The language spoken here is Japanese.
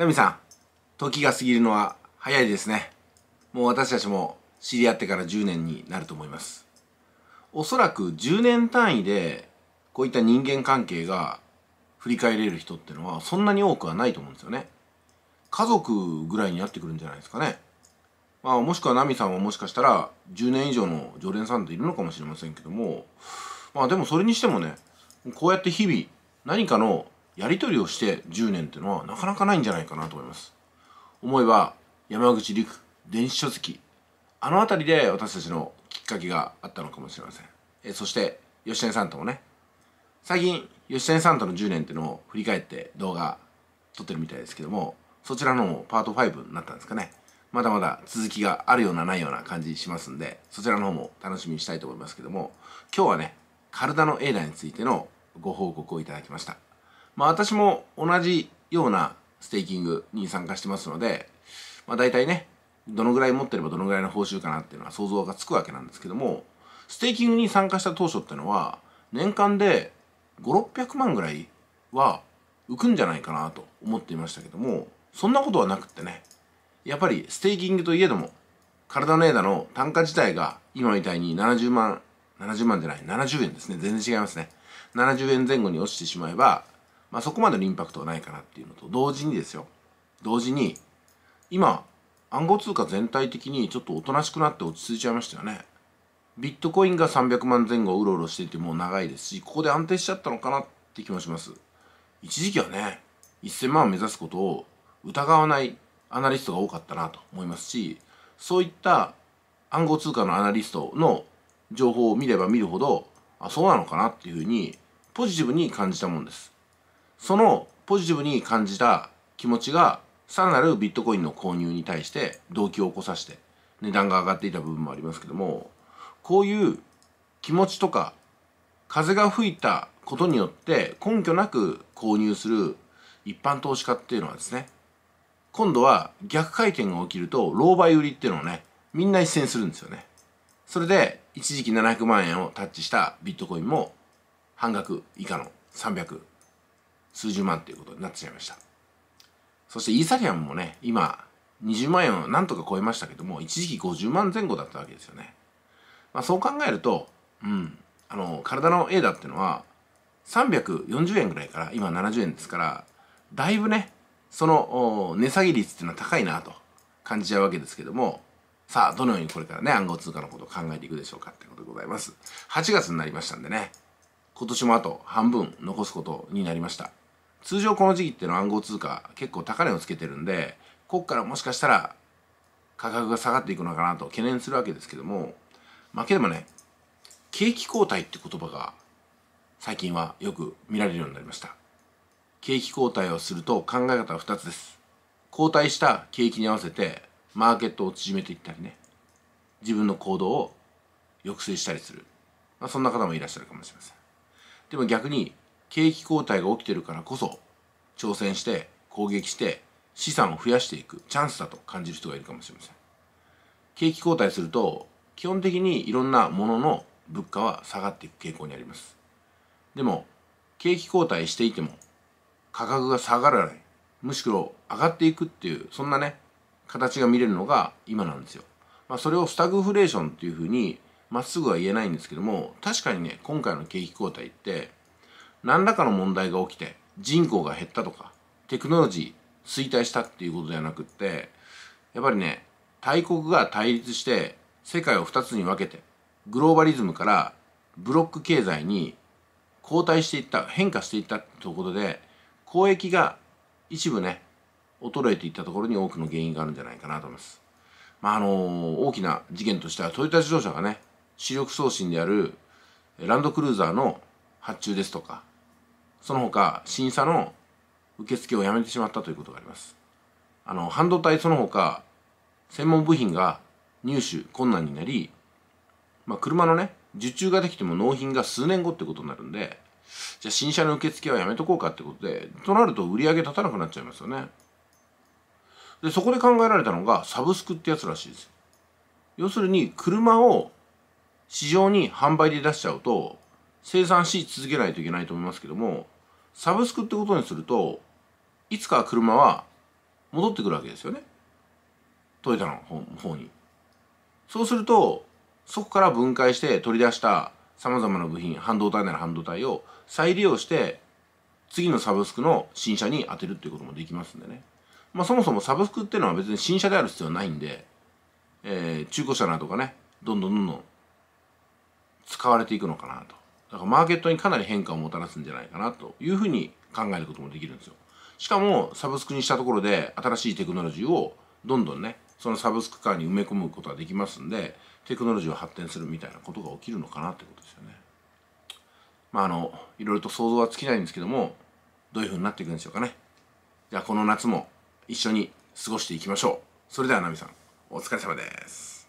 ナミさん、時が過ぎるのは早いですね。もう私たちも知り合ってから10年になると思います。おそらく10年単位でこういった人間関係が振り返れる人ってのはそんなに多くはないと思うんですよね。家族ぐらいになってくるんじゃないですかね。まあもしくはナミさんはもしかしたら10年以上の常連さんっているのかもしれませんけども、まあでもそれにしてもね、こうやって日々何かのやり取りをして10年っていうのはなかなかないんじゃないかなと思います。思えば山口陸電子書籍あの辺りで私たちのきっかけがあったのかもしれません。えそして吉谷さんともね最近吉谷さんとの10年っていうのを振り返って動画撮ってるみたいですけどもそちらのもパート5になったんですかね。まだまだ続きがあるようなないような感じしますんで、そちらの方も楽しみにしたいと思いますけども、今日はね、体のエラーについてのご報告をいただきました。まあ、私も同じようなステーキングに参加してますので、まあ、大体ね、どのぐらい持ってればどのぐらいの報酬かなっていうのは想像がつくわけなんですけども、ステーキングに参加した当初ってのは、年間で5、600万ぐらいは浮くんじゃないかなと思っていましたけども、そんなことはなくってね、やっぱりステーキングといえども、体の枝の単価自体が今みたいに70万、70万じゃない、70円ですね。全然違いますね。70円前後に落ちてしまえば、まあ、そこまでのインパクトはないかなっていうのと同時にですよ同時に今暗号通貨全体的にちょっとおとなしくなって落ち着いちゃいましたよねビットコインが300万前後うろうろしていてもう長いですしここで安定しちゃったのかなって気もします一時期はね1000万を目指すことを疑わないアナリストが多かったなと思いますしそういった暗号通貨のアナリストの情報を見れば見るほどあそうなのかなっていうふうにポジティブに感じたもんですそのポジティブに感じた気持ちがさらなるビットコインの購入に対して動機を起こさせて値段が上がっていた部分もありますけどもこういう気持ちとか風が吹いたことによって根拠なく購入する一般投資家っていうのはですね今度は逆回転が起きると狼狽売りっていうのをねみんな一斉するんですよねそれで一時期700万円をタッチしたビットコインも半額以下の300数十万ということになってしまいました。そしてイーサリアムもね、今、20万円をなんとか超えましたけども、一時期50万前後だったわけですよね。まあ、そう考えると、うん、あの、体の A だってのは、340円ぐらいから、今70円ですから、だいぶね、その、値下げ率っていうのは高いなと感じちゃうわけですけども、さあ、どのようにこれからね、暗号通貨のことを考えていくでしょうかってことでございます。8月になりましたんでね、今年もあと半分残すことになりました。通常この時期っていうのは暗号通貨結構高値をつけてるんでここからもしかしたら価格が下がっていくのかなと懸念するわけですけどもまあければね景気後退って言葉が最近はよく見られるようになりました景気後退をすると考え方は2つです後退した景気に合わせてマーケットを縮めていったりね自分の行動を抑制したりする、まあ、そんな方もいらっしゃるかもしれませんでも逆に景気後退が起きてるからこそ挑戦して攻撃して資産を増やしていくチャンスだと感じる人がいるかもしれません景気後退すると基本的にいろんなものの物価は下がっていく傾向にありますでも景気後退していても価格が下がらないむしろ上がっていくっていうそんなね形が見れるのが今なんですよ、まあ、それをスタグフレーションっていうふうにまっすぐは言えないんですけども確かにね今回の景気後退って何らかの問題が起きて人口が減ったとかテクノロジー衰退したっていうことではなくってやっぱりね大国が対立して世界を2つに分けてグローバリズムからブロック経済に後退していった変化していったということで交易が一部ね衰えていったところに多くの原因があるんじゃないかなと思います。まああの大きな事件としてはトヨタ自動車がね主力送信であるランドクルーザーの発注ですとかその他審査の受付をやめてしまったということがありますあの半導体その他専門部品が入手困難になり、まあ、車のね受注ができても納品が数年後ってことになるんでじゃあ新車の受付はやめとこうかってことでとなると売り上げ立たなくなっちゃいますよねでそこで考えられたのがサブスクってやつらしいです要するに車を市場に販売で出しちゃうと生産し続けないといけないと思いますけどもサブスクってことにするといつか車は戻ってくるわけですよねトヨタの方に。そうするとそこから分解して取り出したさまざまな部品半導体なら半導体を再利用して次のサブスクの新車に当てるっていうこともできますんでね。まあそもそもサブスクっていうのは別に新車である必要はないんで、えー、中古車などがね、どんどんどんどん使われていくのかなと。だからマーケットにかなり変化をもたらすんじゃないかなというふうに考えることもできるんですよ。しかもサブスクにしたところで新しいテクノロジーをどんどんねそのサブスクカーに埋め込むことができますんでテクノロジーを発展するみたいなことが起きるのかなってことですよね。まああのいろいろと想像は尽きないんですけどもどういうふうになっていくんでしょうかね。じゃあこの夏も一緒に過ごしていきましょう。それではナミさんお疲れ様です。